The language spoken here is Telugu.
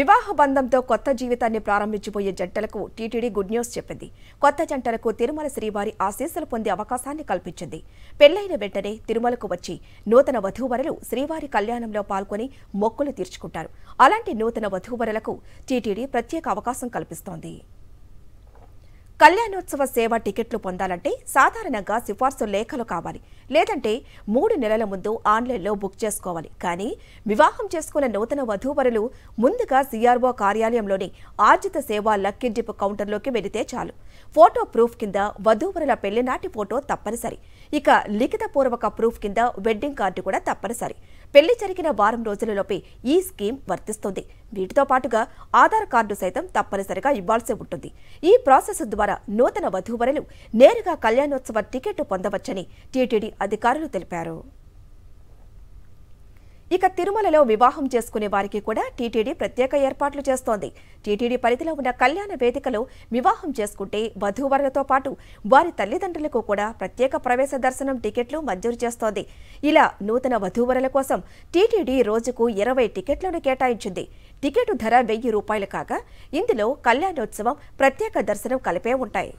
వివాహ బంధంతో కొత్త జీవితాన్ని ప్రారంభించబోయే జంటలకు టీటీడీ గుడ్ న్యూస్ చెప్పింది కొత్త జంటలకు తిరుమల శ్రీవారి ఆశీస్సులు పొందే అవకాశాన్ని కల్పించింది పెళ్లైన వెంటనే తిరుమలకు వచ్చి నూతన వధూవరులు శ్రీవారి కళ్యాణంలో పాల్గొని మొక్కులు తీర్చుకుంటారు అలాంటి నూతన వధూవరులకు టీటీడీ ప్రత్యేక అవకాశం కల్పిస్తోంది కళ్యాణోత్సవ సేవ టికెట్లు పొందాలంటే సాధారణంగా సిఫార్సు లేఖలు కావాలి లేదంటే మూడు నెలల ముందు ఆన్లైన్లో బుక్ చేసుకోవాలి కానీ వివాహం చేసుకున్న నూతన వధూవరులు ముందుగా సిఆర్ఓ కార్యాలయంలోని ఆర్జిత సేవ లక్కింటిపు కౌంటర్లోకి వెళితే చాలు ఫోటో ప్రూఫ్ కింద వధూవరుల పెళ్లినాటి ఫోటో తప్పనిసరి ఇక లిఖితపూర్వక ప్రూఫ్ కింద వెడ్డింగ్ కార్డు కూడా తప్పనిసరి పెళ్లి జరిగిన వారం రోజులలోపే ఈ స్కీమ్ వర్తిస్తుంది వీటితో పాటుగా ఆధార్ కార్డు సైతం తప్పనిసరిగా ఇవ్వాల్సి ఉంటుంది ఈ ప్రాసెస్ ద్వారా నూతన వధూవరులు నేరుగా కళ్యాణోత్సవ టికెట్ పొందవచ్చని టీటీడీ అధికారులు తెలిపారు ఇక తిరుమలలో వివాహం చేసుకునే వారికి కూడా టీటీడీ ప్రత్యేక ఏర్పాట్లు చేస్తోంది టీటీడీ పరిధిలో ఉన్న కళ్యాణ వేదికలో వివాహం చేసుకుంటే వధూవరులతో పాటు వారి తల్లిదండ్రులకు కూడా ప్రత్యేక ప్రవేశ దర్శనం టికెట్లు మంజూరు చేస్తోంది ఇలా నూతన వధూవరుల కోసం టీటీడీ రోజుకు ఇరవై టికెట్లను కేటాయించింది టికెట్ ధర వెయ్యి రూపాయలు కాగా ఇందులో కళ్యాణోత్సవం ప్రత్యేక దర్శనం కలిపే ఉంటాయి